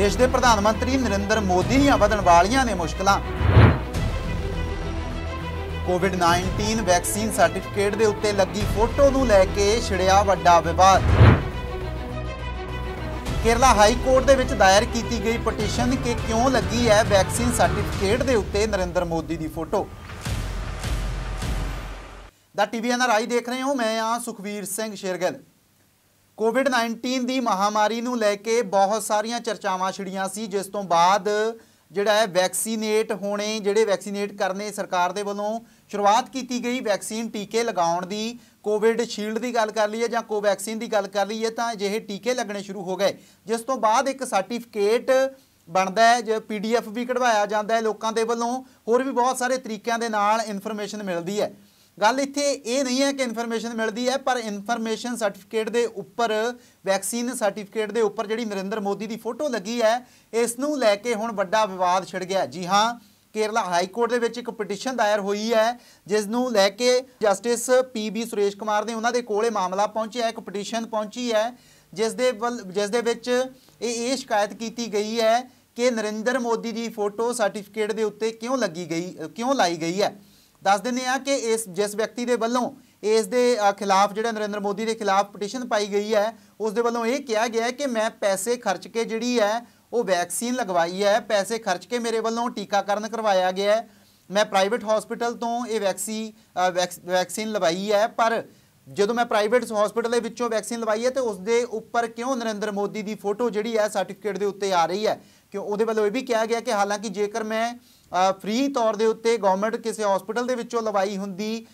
ਦੇਸ਼ ਦੇ ਪ੍ਰਧਾਨ ਮੰਤਰੀ ਨਰਿੰਦਰ ਮੋਦੀ ਦੀਆਂ ਵਧਣ ਵਾਲੀਆਂ ਨੇ ਮੁਸ਼ਕਲਾਂ ਕੋਵਿਡ-19 ਵੈਕਸੀਨ ਸਰਟੀਫਿਕੇਟ ਦੇ ਉੱਤੇ ਲੱਗੀ ਫੋਟੋ ਨੂੰ ਲੈ ਕੇ ਛਿੜਿਆ ਵੱਡਾ ਵਿਵਾਦ ਕੇਰਲਾ ਹਾਈ ਕੋਰਟ ਦੇ ਵਿੱਚ ਦਾਇਰ ਕੀਤੀ ਗਈ ਪਟੀਸ਼ਨ ਕਿ ਕਿਉਂ ਲੱਗੀ ਹੈ ਵੈਕਸੀਨ ਸਰਟੀਫਿਕੇਟ ਦੇ ਉੱਤੇ ਨਰਿੰਦਰ ਮੋਦੀ ਦੀ ਫੋਟੋ ਦਾ ਟੀਵੀ ਐਨਆਰਆਈ ਦੇਖ ਰਹੇ ਹੋ ਮੈਂ ਆ ਸੁਖਵੀਰ ਸਿੰਘ ਸ਼ੇਰਗਲ ਕੋਵਿਡ-19 ਦੀ ਮਹਾਮਾਰੀ ਨੂੰ ਲੈ ਕੇ ਬਹੁਤ ਸਾਰੀਆਂ ਚਰਚਾਵਾਂ ਛਿੜੀਆਂ ਸੀ ਜਿਸ ਤੋਂ ਬਾਅਦ ਜਿਹੜਾ ਹੈ ਵੈਕਸੀਨੇਟ ਹੋਣੇ ਜਿਹੜੇ ਵੈਕਸੀਨੇਟ ਕਰਨੇ ਸਰਕਾਰ ਦੇ ਵੱਲੋਂ ਸ਼ੁਰੂਆਤ ਕੀਤੀ ਗਈ ਵੈਕਸੀਨ ਟੀਕੇ ਲਗਾਉਣ ਦੀ ਕੋਵਿਡ ਸ਼ੀਲਡ ਦੀ ਗੱਲ ਕਰ ਲਈਏ ਜਾਂ ਵੈਕਸੀਨ ਦੀ ਗੱਲ ਕਰ ਲਈਏ ਤਾਂ ਅਜਿਹੇ ਟੀਕੇ ਲੱਗਣੇ ਸ਼ੁਰੂ ਹੋ ਗਏ ਜਿਸ ਤੋਂ ਬਾਅਦ ਇੱਕ ਸਰਟੀਫਿਕੇਟ ਬਣਦਾ ਹੈ ਜੇ ਪੀਡੀਐਫ ਵੀ ਕਢਵਾਇਆ ਜਾਂਦਾ ਹੈ ਲੋਕਾਂ ਦੇ ਵੱਲੋਂ ਹੋਰ ਵੀ ਬਹੁਤ ਸਾਰੇ ਤਰੀਕਿਆਂ ਦੇ ਨਾਲ ਇਨਫੋਰਮੇਸ਼ਨ ਮਿਲਦੀ ਹੈ ਗੱਲ ਇੱਥੇ ਇਹ ਨਹੀਂ ਹੈ ਕਿ ਇਨਫੋਰਮੇਸ਼ਨ ਮਿਲਦੀ ਹੈ ਪਰ ਇਨਫੋਰਮੇਸ਼ਨ ਸਰਟੀਫਿਕੇਟ ਦੇ ਉੱਪਰ ਵੈਕਸੀਨ ਸਰਟੀਫਿਕੇਟ ਦੇ ਉੱਪਰ ਜਿਹੜੀ ਨਰਿੰਦਰ ਮੋਦੀ ਦੀ ਫੋਟੋ ਲੱਗੀ ਹੈ ਇਸ ਨੂੰ ਲੈ ਕੇ ਹੁਣ ਵੱਡਾ ਵਿਵਾਦ ਛਿੜ ਗਿਆ ਜੀ ਹਾਂ ਕੇਰਲਾ ਹਾਈ ਕੋਰਟ ਦੇ ਵਿੱਚ ਇੱਕ ਪਟੀਸ਼ਨ ਦਾਇਰ ਹੋਈ ਹੈ ਜਿਸ ਨੂੰ ਲੈ ਕੇ ਜਸਟਿਸ ਪੀਬੀ ਸੁਰੇਸ਼ ਕੁਮਾਰ ਨੇ ਉਹਨਾਂ ਦੇ ਕੋਲੇ ਮਾਮਲਾ ਪਹੁੰਚਿਆ ਇੱਕ ਪਟੀਸ਼ਨ ਪਹੁੰਚੀ ਹੈ ਜਿਸ ਦੇ ਜਿਸ ਦੇ ਵਿੱਚ ਇਹ ਇਹ ਸ਼ਿਕਾਇਤ ਕੀਤੀ ਗਈ ਹੈ ਕਿ ਨਰਿੰਦਰ ਮੋਦੀ ਦੀ ਫੋਟੋ ਸਰਟੀਫਿਕੇਟ ਦੇ ਉੱਤੇ ਕਿਉਂ ਲੱਗੀ ਗਈ ਕਿਉਂ ਲਾਈ ਗਈ ਹੈ ਦੱਸ ਦਿੰਦੇ ਆ ਕਿ ਇਸ ਜਿਸ ਵਿਅਕਤੀ ਦੇ ਵੱਲੋਂ ਇਸ ਦੇ ਖਿਲਾਫ ਜਿਹੜਾ ਨਰਿੰਦਰ ਮੋਦੀ ਦੇ ਖਿਲਾਫ ਪਟੀਸ਼ਨ ਪਾਈ ਗਈ ਹੈ ਉਸ ਦੇ ਵੱਲੋਂ ਇਹ ਕਿਹਾ ਗਿਆ ਹੈ ਕਿ ਮੈਂ ਪੈਸੇ ਖਰਚ ਕੇ ਜਿਹੜੀ ਹੈ ਉਹ ਵੈਕਸੀਨ ਲਗਵਾਈ ਹੈ ਪੈਸੇ ਖਰਚ ਕੇ ਮੇਰੇ ਵੱਲੋਂ ਟੀਕਾਕਰਨ ਕਰਵਾਇਆ ਗਿਆ ਮੈਂ ਪ੍ਰਾਈਵੇਟ ਹਸਪੀਟਲ ਤੋਂ ਇਹ ਵੈਕਸੀ ਵੈਕਸੀਨ ਲਵਾਈ ਹੈ ਪਰ ਜਦੋਂ ਮੈਂ ਪ੍ਰਾਈਵੇਟ ਹਸਪੀਟਲ ਦੇ ਵਿੱਚੋਂ ਵੈਕਸੀਨ ਲਵਾਈ ਹੈ ਤੇ ਉਸ ਦੇ ਉੱਪਰ ਕਿਉਂ ਨਰਿੰਦਰ ਮੋਦੀ ਦੀ ਫੋਟੋ ਜਿਹੜੀ ਹੈ ਸਰਟੀਫਿਕੇਟ ਦੇ ਉੱਤੇ ਆ ਰਹੀ ਹੈ ਕਿਉਂ ਉਹਦੇ ਵੱਲੋਂ ਇਹ ਵੀ ਕਿਹਾ ਗਿਆ ਕਿ ਹਾਲਾਂਕਿ ਜੇਕਰ ਮੈਂ ਫ੍ਰੀ ਤੌਰ ਦੇ ਉੱਤੇ ਗਵਰਨਮੈਂਟ ਕਿਸੇ ਹਸਪੀਟਲ ਦੇ ਵਿੱਚੋਂ ਲਵਾਈ ਹੁੰਦੀ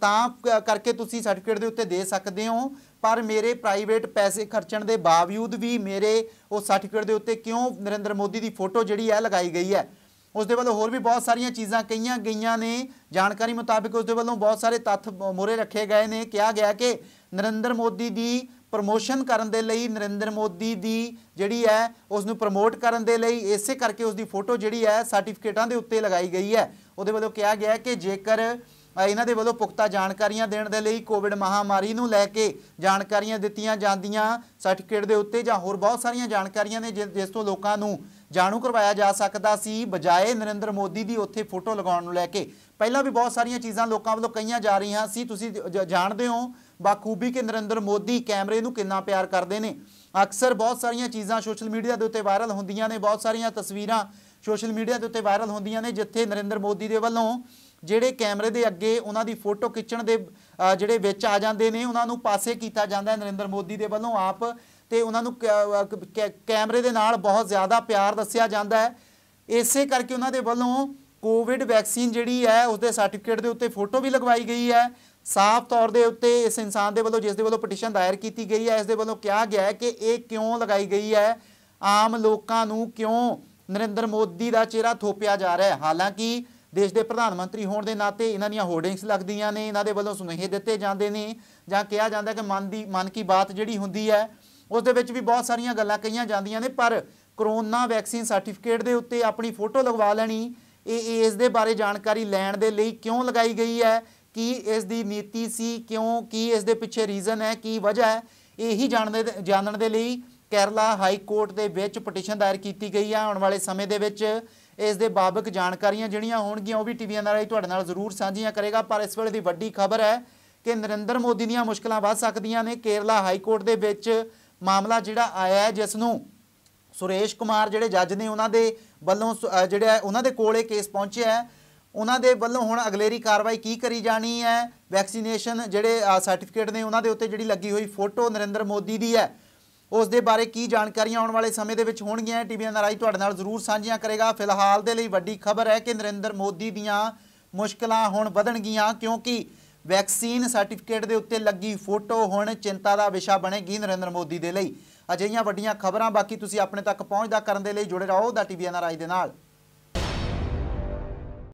ਤਾਂ ਕਰਕੇ ਤੁਸੀਂ ਸਰਟੀਫਿਕੇਟ ਦੇ ਉੱਤੇ ਦੇ ਸਕਦੇ ਹੋ ਪਰ ਮੇਰੇ ਪ੍ਰਾਈਵੇਟ ਪੈਸੇ ਖਰਚਣ ਦੇ ਬਾਵਜੂਦ ਵੀ ਮੇਰੇ ਉਹ ਸਰਟੀਫਿਕੇਟ ਦੇ ਉੱਤੇ ਕਿਉਂ ਨਰਿੰਦਰ ਮੋਦੀ ਦੀ ਫੋਟੋ ਜਿਹੜੀ ਹੈ ਲਗਾਈ ਗਈ ਹੈ ਉਸ ਦੇ ਵੱਲੋਂ ਹੋਰ ਵੀ ਬਹੁਤ ਸਾਰੀਆਂ ਚੀਜ਼ਾਂ ਕਹੀਆਂ ਗਈਆਂ ਨੇ ਜਾਣਕਾਰੀ ਮੁਤਾਬਕ ਉਸ ਦੇ ਵੱਲੋਂ ਬਹੁਤ ਸਾਰੇ ਤੱਥ ਮੋਰੇ ਰੱਖੇ ਗਏ ਨੇ ਕਿਹਾ ਗਿਆ ਕਿ ਨਰਿੰਦਰ ਮੋਦੀ ਦੀ ਪ੍ਰਮੋਸ਼ਨ ਕਰਨ ਦੇ ਲਈ ਨਰਿੰਦਰ ਮੋਦੀ ਦੀ ਜਿਹੜੀ ਹੈ ਉਸ ਨੂੰ ਪ੍ਰਮੋਟ ਕਰਨ ਦੇ ਲਈ ਇਸੇ ਕਰਕੇ ਉਸ ਦੀ ਫੋਟੋ ਜਿਹੜੀ ਹੈ ਸਰਟੀਫਿਕੇਟਾਂ ਦੇ ਉੱਤੇ ਲਗਾਈ ਗਈ ਹੈ ਉਹਦੇ ਵੱਲੋਂ ਕਿਹਾ ਗਿਆ ਕਿ ਜੇਕਰ ਇਹਨਾਂ ਦੇ ਵੱਲੋਂ ਪੁਖਤਾ ਜਾਣਕਾਰੀਆਂ ਦੇਣ ਦੇ ਲਈ ਕੋਵਿਡ ਮਹਾਮਾਰੀ ਨੂੰ ਲੈ ਕੇ ਜਾਣਕਾਰੀਆਂ ਦਿੱਤੀਆਂ ਜਾਂਦੀਆਂ ਸਰਟੀਫਿਕੇਟ ਦੇ ਉੱਤੇ ਜਾਂ ਹੋਰ ਬਹੁਤ ਸਾਰੀਆਂ ਜਾਣਕਾਰੀਆਂ ਨੇ ਜਿਸ ਤੋਂ ਲੋਕਾਂ ਨੂੰ ਜਾਣੂ ਕਰਵਾਇਆ ਜਾ ਸਕਦਾ ਸੀ ਬਜਾਏ ਨਰਿੰਦਰ ਮੋਦੀ ਦੀ ਉੱਥੇ ਫੋਟੋ ਲਗਾਉਣ ਨੂੰ ਲੈ ਕੇ ਪਹਿਲਾਂ ਵੀ ਬਹੁਤ ਸਾਰੀਆਂ ਚੀਜ਼ਾਂ ਲੋਕਾਂ ਵੱਲੋਂ ਕਹੀਆਂ ਜਾ ਰਹੀਆਂ ਸੀ ਤੁਸੀਂ ਜਾਣਦੇ ਹੋ ਬਾਖੂਬੀ ਕਿ ਨਰਿੰਦਰ ਮੋਦੀ ਕੈਮਰੇ ਨੂੰ ਕਿੰਨਾ ਪਿਆਰ ਕਰਦੇ ਨੇ ਅਕਸਰ ਬਹੁਤ ਸਾਰੀਆਂ ਚੀਜ਼ਾਂ ਸੋਸ਼ਲ ਮੀਡੀਆ ਦੇ ਉੱਤੇ ਵਾਇਰਲ ਹੁੰਦੀਆਂ ਨੇ ਬਹੁਤ ਸਾਰੀਆਂ ਤਸਵੀਰਾਂ ਸੋਸ਼ਲ ਮੀਡੀਆ ਦੇ ਉੱਤੇ ਵਾਇਰਲ ਹੁੰਦੀਆਂ ਨੇ ਜਿੱਥੇ ਨਰਿੰਦਰ ਮੋਦੀ ਦੇ ਵੱਲੋਂ ਜਿਹੜੇ ਕੈਮਰੇ ਦੇ ਅੱਗੇ ਉਹਨਾਂ ਦੀ ਫੋਟੋ ਖਿੱਚਣ ਦੇ ਜਿਹੜੇ ਵਿੱਚ ਆ ਜਾਂਦੇ ਨੇ ਉਹਨਾਂ ਨੂੰ ਪਾਸੇ ਕੀਤਾ ਜਾਂਦਾ ਹੈ ਨਰਿੰਦਰ ਮੋਦੀ ਦੇ ਵੱਲੋਂ ਆਪ ਤੇ ਉਹਨਾਂ ਨੂੰ ਕੈਮਰੇ ਦੇ ਨਾਲ ਬਹੁਤ ਜ਼ਿਆਦਾ ਪਿਆਰ ਦੱਸਿਆ ਜਾਂਦਾ ਹੈ ਇਸੇ ਕਰਕੇ ਉਹਨਾਂ ਦੇ ਵੱਲੋਂ ਕੋਵਿਡ ਵੈਕਸੀਨ ਜਿਹੜੀ ਹੈ ਉਸ ਦੇ ਸਰਟੀਫਿਕੇਟ ਦੇ ਉੱਤੇ ਫੋਟੋ ਵੀ ਲਗਵਾਈ ਗਈ ਹੈ ਸਾਫ਼ ਤੌਰ ਦੇ ਉੱਤੇ ਇਸ ਇਨਸਾਨ ਦੇ ਵੱਲੋਂ ਜਿਸ ਦੇ ਵੱਲੋਂ ਪਟੀਸ਼ਨ ਦਾਇਰ ਕੀਤੀ ਗਈ ਹੈ ਇਸ ਦੇ ਵੱਲੋਂ ਕਿਹਾ ਗਿਆ ਹੈ ਕਿ ਇਹ ਕਿਉਂ ਲਗਾਈ ਗਈ ਹੈ ਆਮ ਲੋਕਾਂ ਨੂੰ ਕਿਉਂ ਨਰਿੰਦਰ ਮੋਦੀ ਦਾ ਚਿਹਰਾ ਥੋਪਿਆ ਜਾ ਰਿਹਾ ਹੈ ਹਾਲਾਂਕਿ ਦੇਸ਼ ਦੇ ਪ੍ਰਧਾਨ ਮੰਤਰੀ ਹੋਣ ਦੇ ਨਾਤੇ ਇਹਨਾਂ ਦੀਆਂ ਹੋਰਡਿੰਗਸ ਲੱਗਦੀਆਂ ਨੇ ਇਹਨਾਂ ਦੇ ਵੱਲੋਂ ਸੁਨੇਹੇ ਦਿੱਤੇ ਜਾਂਦੇ ਨੇ ਜਾਂ ਕਿਹਾ ਜਾਂਦਾ ਕਿ ਮਨ ਦੀ ਮਨ ਕੀ ਬਾਤ ਜਿਹੜੀ ਹੁੰਦੀ ਹੈ ਉਸ ਦੇ ਵਿੱਚ ਵੀ ਬਹੁਤ ਸਾਰੀਆਂ ਗੱਲਾਂ ਕਹੀਆਂ ਜਾਂਦੀਆਂ ਨੇ ਪਰ ਕਰੋਨਾ ਵੈਕਸੀਨ ਸਰਟੀਫਿਕੇਟ ਦੇ ਉੱਤੇ ਆਪਣੀ ਫੋਟੋ ਲਗਵਾ ਲੈਣੀ ਇਹ ਇਸ ਦੇ ਬਾਰੇ ਜਾਣਕਾਰੀ ਲੈਣ ਦੇ ਲਈ ਕਿਉਂ ਲਗਾਈ ਗਈ ਹੈ ਕੀ ਇਸ ਦੀ ਨੀਤੀ ਸੀ ਕਿਉਂ ਕੀ ਇਸ ਦੇ ਪਿੱਛੇ ਰੀਜ਼ਨ ਹੈ ਕੀ ਵਜ੍ਹਾ ਹੈ ਇਹੀ ਜਾਣਨ ਦੇ ਜਾਣਨ ਦੇ ਲਈ ਕੇਰਲਾ ਹਾਈ ਕੋਰਟ ਦੇ ਵਿੱਚ ਪਟੀਸ਼ਨ ਦਾਇਰ ਕੀਤੀ ਗਈ ਹੈ ਆਉਣ ਵਾਲੇ ਸਮੇਂ ਦੇ ਵਿੱਚ ਇਸ ਦੇ ਬਾਬਕ ਜਾਣਕਾਰੀਆਂ ਜਿਹੜੀਆਂ ਹੋਣਗੀਆਂ ਉਹ ਵੀ ਟੀਵੀਆਂ ਨਾਲ ਤੁਹਾਡੇ ਨਾਲ ਜ਼ਰੂਰ ਸਾਂਝੀਆਂ ਕਰੇਗਾ ਪਰ ਇਸ ਵੇਲੇ ਦੀ ਵੱਡੀ ਖਬਰ ਹੈ ਕਿ ਨਰਿੰਦਰ ਮੋਦੀ ਦੀਆਂ ਮੁਸ਼ਕਲਾਂ ਵੱਧ ਸਕਦੀਆਂ ਨੇ ਕੇਰਲਾ ਹਾਈ ਕੋਰਟ ਦੇ ਵਿੱਚ ਮਾਮਲਾ ਜਿਹੜਾ ਆਇਆ ਜਿਸ ਨੂੰ ਸੁਰੇਸ਼ ਕੁਮਾਰ ਜਿਹੜੇ ਜੱਜ ਨੇ ਉਹਨਾਂ ਦੇ ਵੱਲੋਂ ਜਿਹੜਾ ਉਹਨਾਂ ਦੇ ਕੋਲੇ ਕੇਸ ਪਹੁੰਚਿਆ ਹੈ ਉਹਨਾਂ ਦੇ ਵੱਲੋਂ ਹੁਣ ਅਗਲੇਰੀ ਕਾਰਵਾਈ ਕੀ ਕਰੀ ਜਾਣੀ ਹੈ ਵੈਕਸੀਨੇਸ਼ਨ ਜਿਹੜੇ ਸਰਟੀਫਿਕੇਟ ਨੇ ਉਹਨਾਂ ਦੇ ਉੱਤੇ ਜਿਹੜੀ ਲੱਗੀ ਹੋਈ ਫੋਟੋ ਨਰਿੰਦਰ ਮੋਦੀ ਦੀ ਹੈ ਉਸ ਦੇ ਬਾਰੇ ਕੀ ਜਾਣਕਾਰੀਆਂ ਆਉਣ ਵਾਲੇ ਸਮੇਂ ਦੇ ਵਿੱਚ ਹੋਣਗੀਆਂ ਟੀਵੀ ਰਾਈ ਤੁਹਾਡੇ ਨਾਲ ਜ਼ਰੂਰ ਸਾਂਝੀਆਂ ਕਰੇਗਾ ਫਿਲਹਾਲ ਦੇ ਲਈ ਵੱਡੀ ਖਬਰ ਹੈ ਕਿ ਨਰਿੰਦਰ ਮੋਦੀ ਦੀਆਂ ਮੁਸ਼ਕਲਾਂ ਹੁਣ ਵਧਣਗੀਆਂ ਕਿਉਂਕਿ ਵੈਕਸੀਨ ਸਰਟੀਫਿਕੇਟ ਦੇ ਉੱਤੇ ਲੱਗੀ ਫੋਟੋ ਹੁਣ ਚਿੰਤਾ ਦਾ ਵਿਸ਼ਾ ਬਣੇਗੀ ਨਰਿੰਦਰ ਮੋਦੀ ਦੇ ਲਈ ਅਜਿਹੀਆਂ ਵੱਡੀਆਂ ਖਬਰਾਂ ਬਾਕੀ ਤੁਸੀਂ ਆਪਣੇ ਤੱਕ ਪਹੁੰਚਦਾ ਕਰਨ ਦੇ ਲਈ ਜੁੜੇ ਰਹੋ ਦਾ ਟੀਵੀ ਐਨ ਆਰ ਆਈ ਦੇ ਨਾਲ